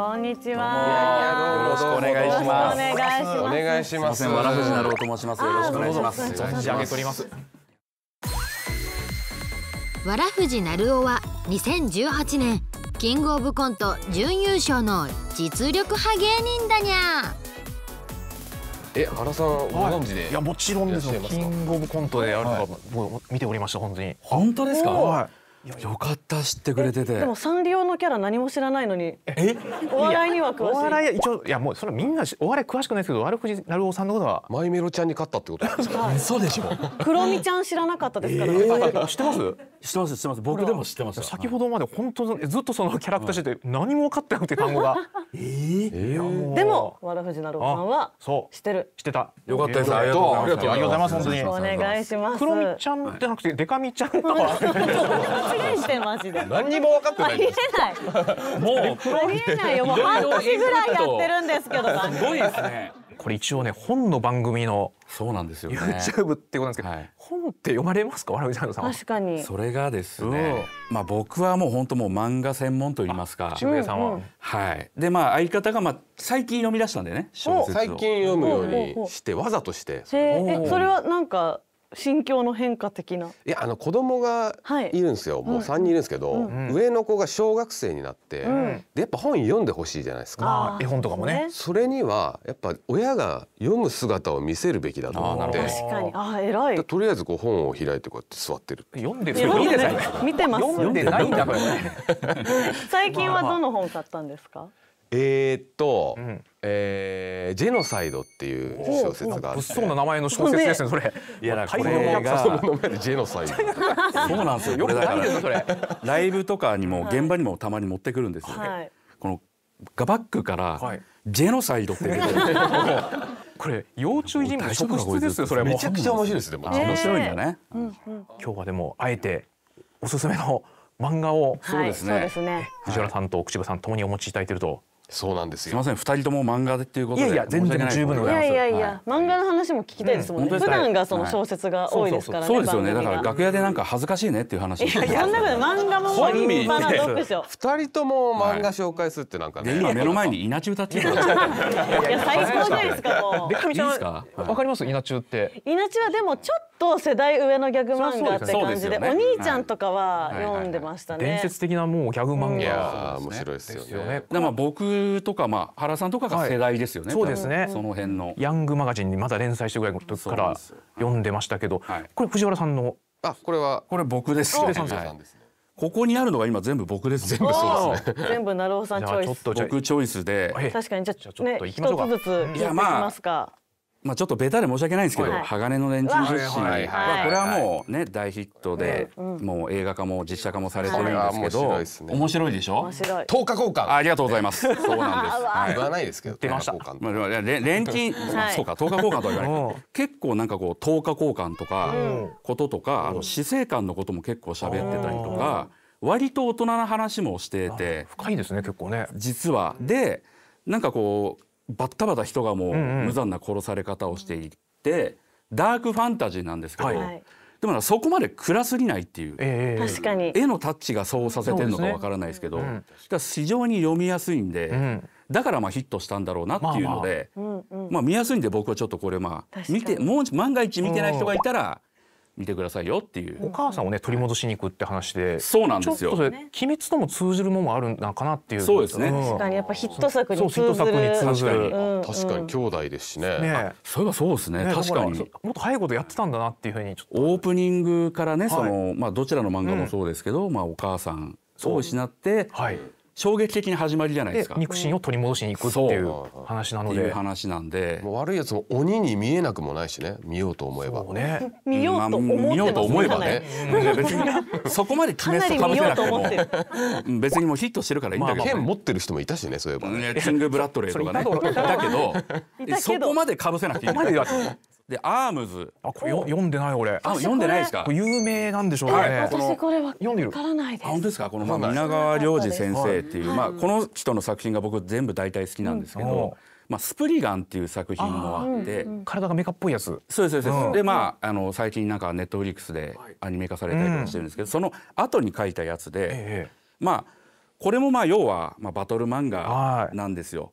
こんにちは。よろしくお願いします。お願いします。わらふじなろうと申します。よろしくお願いします。じ存じ上げております。わらふじなるおは2018年キングオブコント準優勝の実力派芸人だにゃえ原さんご存知でいやもちろんですキングオブコントであるのか、はい、見ておりました本当に本当ですか、はい、よかった知ってくれててでもサンリオのキャラ何も知らないのにえお笑いには詳しいお笑い一応いやもうそれみんなお笑い詳しくないですけど悪口なるおさんのことはマイメロちゃんに勝ったってことですか嘘でしょクロミちゃん知らなかったですから、えー、知ってます知ってます知ってます僕でも知ってます先ほどまで本当ずっとそのキャラクターしてて何も分かってなくて単語がえー、でも和田藤なるおさんは知ってる知ってたよかったですありがとうありがとうございます本当にお願いしますクロミちゃんじゃなくてデカミちゃんとか てマジで何にも分かってないもうプロありえないよもう半年ぐらいやってるんですけどすごいですねこれ一応ね本の番組のそうなんですよ、ね、YouTube ってことなんですけど、はい、本って読まれますかさん確かにそれがですね、まあ僕はもう本当もう漫画専門と言いますか渋谷さんは、はいでまあ相方がまあ最近読み出したんでね小説を最近読むようにしてわざとして、えそれはなんか心境の変化的ないやあの子供がいるんですよ、はい、もう3人いるんですけど、うん、上の子が小学生になって、うん、でやっぱ本読んでほしいじゃないですか、うん、絵本とかもねそれにはやっぱ親が読む姿を見せるべきだと思って確かにあ偉いとりあえずこう本を開いてこうやって座ってる読んでる読んでない見てます読んでないんだから、最近はどの本買ったんですか、まあえー、っと、うん、えー、ジェノサイドっていう小説があって。そうな名前の小説ですね、それ。いや、これが。ジェノサイド。そうなんですよ。よくないですそれ。ライブとかにも、現場にもたまに持ってくるんですよ。はい、このガバックから、ジェノサイドって出て これ要注意人物職質ですよそれめちゃくちゃ面白いですでも面白いんだね、うんうん、今日はでもあえておすすめの漫画をそうですね藤原さんと奥渋さんともにお持ちいただいてるとそうなんですよ。すみません、二人とも漫画でっていうことで。いやいや、全然十分でございます。いやいやいや、漫画の話も聞きたいですもんね。普段がその小説が多いですからね。そうですよね。だから楽屋でなんか恥ずかしいねっていう話。いやいや、そんなこと漫画も立派な読書。二人とも漫画紹介するってなんかね。今目の前に稲中歌っていう。いや最高じゃないですかもう。でかみちゃんわかります稲中って。稲中はでもちょっと世代上のギャグ漫画って感じで、お兄ちゃんとかは読んでましたね。伝説的なもうギャグ漫画。いや面白いですよね。であ僕とか、まあ、原さんとかが世代ですよね、はい、そうですねその辺のヤングマガジンにまだ連載してぐらいの時から読んでましたけど、はい、これ藤原さんのあこれはこれ僕です、ね、ここにあるのが今全部僕です。全部そうですね。全部なるおさんチョイス。僕チョイスで。確かにじゃあね一つずついきますか。まあ、ちょっとベタで申し訳ないんですけど「はい、鋼の錬金術師」はこれはもうね大ヒットで、もう映画化も実写化もされてるんですけど、面白ね、面白いでしょ面白い等価交換ありがとうございます そうなんです、はい、言わないですけど出ました、まあ、錬金、はい、そうか等日交換とは言わない結構なんかこう等日交換とかこととか、あと死生観のことも結構喋ってたりとか割と大人な話もしてて深いですね結構ね実はでなんかこうバッタバタ人がもう無残な殺され方をしていて、ダークファンタジーなんですけど、でもそこまで暗すぎないっていう、確かに絵のタッチがそうさせてるのかわからないですけど非常に読みやすいんで、だからまあヒットしたんだろうなっていうので、まあ見やすいんで僕はちょっとこれまあ見てもう万が一見てない人がいたら見てくださいよっていうお母さんをね取り戻しに行くって話でそうなんですよ鬼滅とも通じるものもあるのかなっていうそうですね、確かにやっぱヒット作に通ずる確かに、確かに兄弟ですしねねそういえばそうですね確かにもっと早いことやってたんだなっていうふうにオープニングからねその、まあどちらの漫画もそうですけど、まあお母さんを失って、はい衝撃的に始まりじゃないですか肉親を取り戻しに行くっていう話なので話なんでもう悪いやつも鬼に見えなくもないしね見ようと思えばね見ようと思えばね別にそこまで決めとかぶせなくても別にもうヒットしてるからいいんだけど剣持ってる人もいたしねそういえばキングブラッドレーとかねだけどそこまでかぶせなくていいでアームズあこれ読んでない俺あ読んでないですか有名なんでしょうね、はい、私これは読んでるからない本当ですかこのま皆川良二先生っていう、はい、まあこの人の作品が僕全部大体好きなんですけど、うんまあ、スプリガンっていう作品もあって、うんうん、体がメカっぽいやつそうですそうです、うん、でまああの最近なんかネットフリックスでアニメ化されたりとかしてるんですけど、うん、その後に書いたやつで、ええ、まあこれもまあ要は、まあ、バトル漫画なんですよ。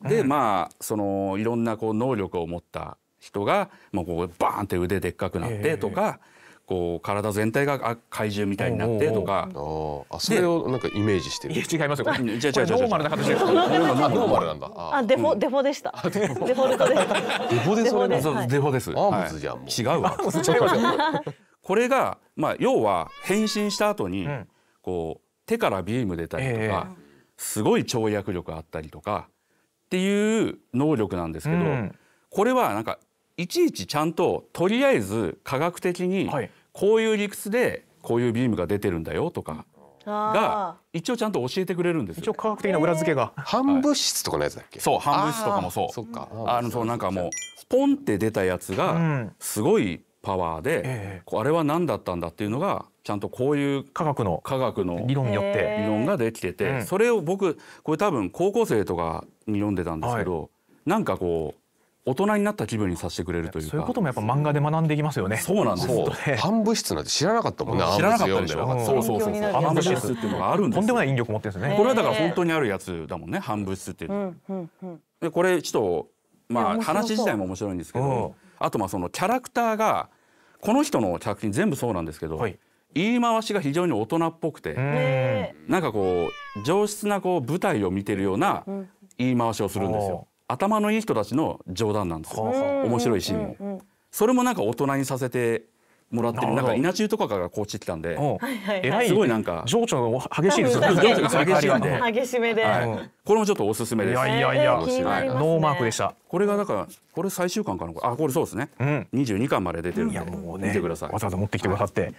はい、で、まあそのいろんなこう能力を持った人がもうこうバーンって腕でっかくなってとか。こう体全体が怪獣みたいになってとかあそれをなんかイメージしてるいや違いますよこれノーマルな形ですノーマルなんだあデフォデフォでしたデフォルトでデフォでそれそうデフォですアームズじゃんもう違うわ これがまあ要は変身した後にこう手からビーム出たりとかすごい跳躍力あったりとかっていう能力なんですけどこれはなんかいちいちちゃんととりあえず科学的にこういう理屈でこういうビームが出てるんだよとかが一応ちゃんと教えてくれるんです一応科学的な裏付けが反物質とかのやつだっけそう反物質とかもそうあのそうなんかもうポンって出たやつがすごいパワーで、あれは何だったんだっていうのがちゃんとこういう科学の科学の理論によって理論ができてて、それを僕これ多分高校生とかに読んでたんですけど、なんかこう大人になった気分にさせてくれるというそういうこともやっぱ漫画で学んでいきますよねそうなんです半物質なんて知らなかったもんね、知らなかったでしょ、うそうそうそう半物質っていうのがあるんですとんでもない引力持ってるんですねこれはだから本当にあるやつだもんね半物質っていうでこれちょっとまあ話自体も面白いんですけどあとまあそのキャラクターがこの人の作品全部そうなんですけど、言い回しが非常に大人っぽくてなんかこう上質なこう舞台を見てるような言い回しをするんですよ。頭のいい人たちの冗談なんですよ面白いシーンも、それもなんか大人にさせてもらってるなんか稲中とかがこうちってたんで、すごいなんか情緒が激しいですよ 情緒が激しいんで激しめで、これもちょっとおすすめですいやいやいや、ノーマークでしたこれがだからこれ最終巻かなあこれそうですね、うん、22巻まで出てるんで、見てくださいわざわざ持ってきてくださって、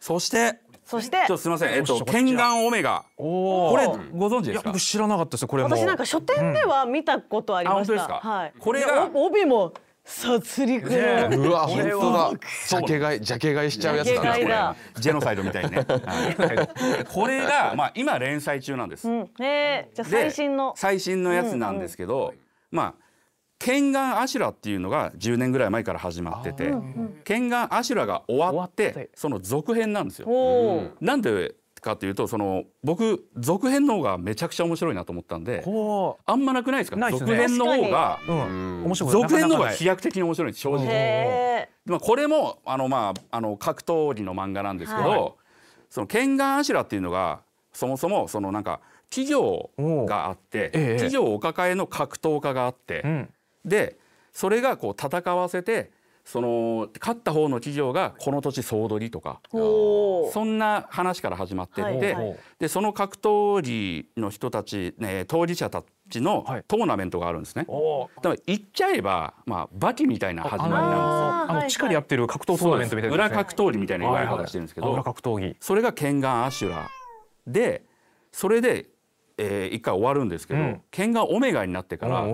そしてそしてちょっとすみませんえっと天眼オメガこれご存知ですか知らなかったですこれ私なんか書店では見たことありました、うん、はいこれが帯もさつりね、うわ本当だジャケ買いジャケ買いしちゃうやつだジェノサイドみたいねこれがまあ今連載中なんです、うん、えー、じゃ最新の最新のやつなんですけど、うんうん、まあ剣眼アシュラっていうのが10年ぐらい前から始まってて剣眼アシュラが終わってその続編なんですよ。なんでかというとその僕続編の方がめちゃくちゃ面白いなと思ったんであんまなくないですか、続編の方が、うん、続編の方が飛躍的に面白い正直。まあこれもあのまああの格闘技の漫画なんですけど、その剣眼ガンアシュラっていうのがそもそもそのなんか企業があって、企業お抱えの格闘家があって。うんでそれがこう戦わせてその勝った方の企業がこの土地総取りとかそんな話から始まってって、はい、でその格闘技の人たち、ね、当事者たちのトーナメントがあるんですね。だから言っちゃえば、まあ、バキみたいな始まりなんですよ。あの地下でやってる格闘トーナメントみたいな、ね、裏格闘技みたいな言われ方してるんですけど、格闘技それがケンガンアシュラでそれで、えー、一回終わるんですけど、うん、ケンガンオメガになってから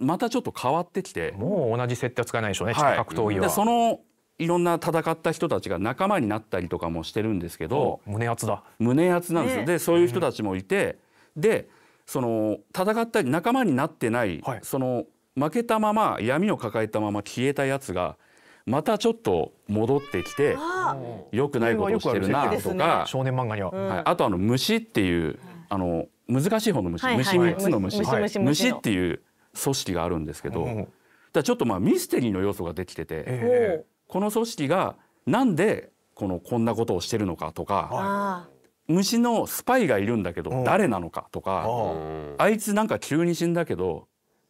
またちょっと変わってきてもう同じ設定は使えないでしょうね、はい、格闘技は。そのいろんな戦った人たちが仲間になったりとかもしてるんですけど胸熱だ胸熱なんですよ、ね、でそういう人たちもいて、うん、でその戦ったり仲間になってない、はい、その負けたまま闇を抱えたまま消えたやつがまたちょっと戻ってきてよくないことをしてるなとか、少年漫画には、はい、あとあの虫っていうあの難しい方の虫、虫3つの虫、虫っていう組織があるんですけど、だちょっとまあミステリーの要素ができてて、えー、この組織がなんでこのこんなことをしてるのかとか。虫のスパイがいるんだけど誰なのかとかあいつなんか急に死んだけど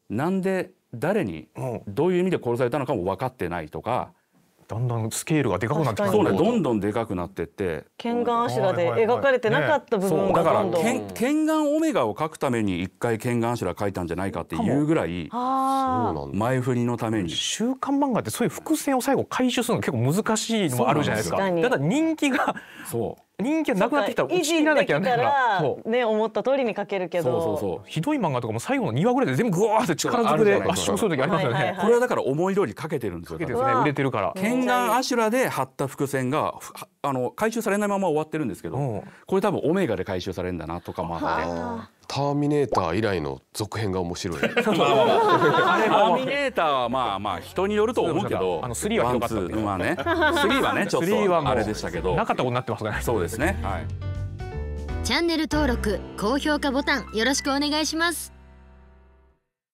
なんで誰にどういう意味で殺されたのかも分かってないとかだんだんスケールがでかくなってそうねどんどんでかくなってって剣眼柱で描かれてなかった部分がどんどん、ね、だから剣眼オメガを描くために一回剣眼柱描いたんじゃないかっていうぐらい前振りのために週刊漫画ってそういう伏線を最後回収するの結構難しいのもあるじゃないですかだから人気がそう人間なくなってきたら落ちなきゃねね思った通りに書けるけどそうそうそうひどい漫画とかも最後の2話ぐらいで全部グワーって力ずくで圧縮する時ありますよね、はいはいはい、これはだから思い通り書けてるんですよけてるね売れてるから剣眼アシュラで貼った伏線があの回収されないまま終わってるんですけど、これ多分オメガで回収されるんだなとかもあって。ターミネーター以来の続編が面白い。ターミネーターはまあまあ人によると思うけど、あの3はひかった。まあね、3 はねちょっとあれでしたけど、なかったことになってますからね。そうですね。はい。チャンネル登録、高評価ボタンよろしくお願いします。